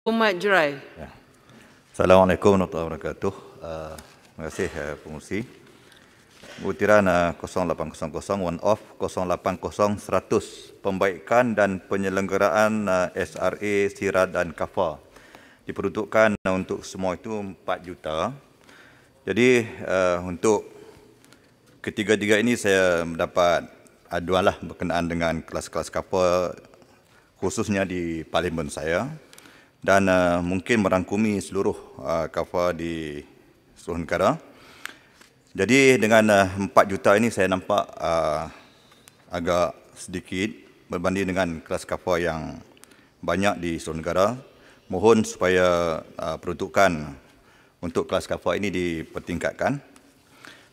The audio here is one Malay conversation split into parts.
Umat Jerai. Ya. Assalamualaikum warahmatullahi wabarakatuh. Uh, terima kasih uh, pengurusi. Butiran uh, ah, 0800 one off 0800 100 pembaikan dan penyelenggaraan uh, SRA Sirat dan Kafa. Diperuntukkan uh, untuk semua itu 4 juta. Jadi uh, untuk ketiga-tiga ini saya mendapat aduan lah berkenaan dengan kelas-kelas kapal khususnya di parlimen saya dan uh, mungkin merangkumi seluruh uh, kafa di seluruh negara. Jadi dengan uh, 4 juta ini saya nampak uh, agak sedikit berbanding dengan kelas kafa yang banyak di seluruh negara. Mohon supaya uh, peruntukan untuk kelas kafa ini dipertingkatkan.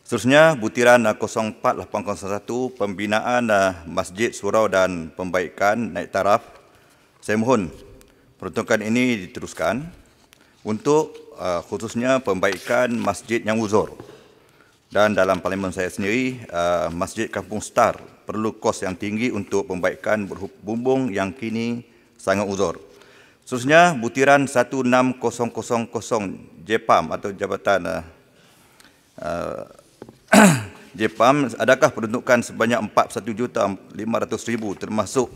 Seterusnya, butiran 04801 uh, pembinaan uh, masjid surau dan pembaikan naik taraf. Saya mohon Peruntukan ini diteruskan untuk uh, khususnya pembaikan masjid yang uzur. Dan dalam parlimen saya sendiri, uh, Masjid Kampung Star perlu kos yang tinggi untuk pembaikan bumbung yang kini sangat uzur. Khususnya butiran 16000 JPAM atau Jabatan uh, uh, JPAM adakah peruntukan sebanyak 41,500,000 termasuk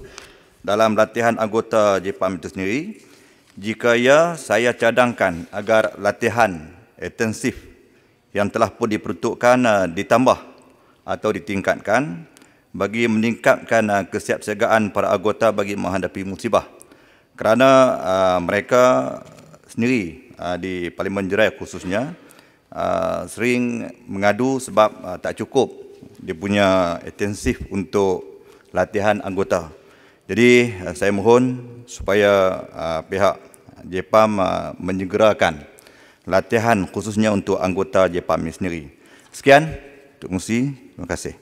dalam latihan anggota JPAM itu sendiri. Jika ya, saya cadangkan agar latihan intensif yang telah pun diperuntukkan eh, ditambah atau ditingkatkan bagi meningkatkan eh, kesiapsiagaan para anggota bagi menghadapi musibah. Kerana eh, mereka sendiri di Parlimen Jerai khususnya sering mengadu sebab tak cukup dia punya intensif untuk latihan anggota. Jadi eh, saya mohon supaya uh, pihak JPAM uh, eh, menyegerakan latihan khususnya untuk anggota JPAM ini sendiri. Sekian, untuk Musi, terima kasih.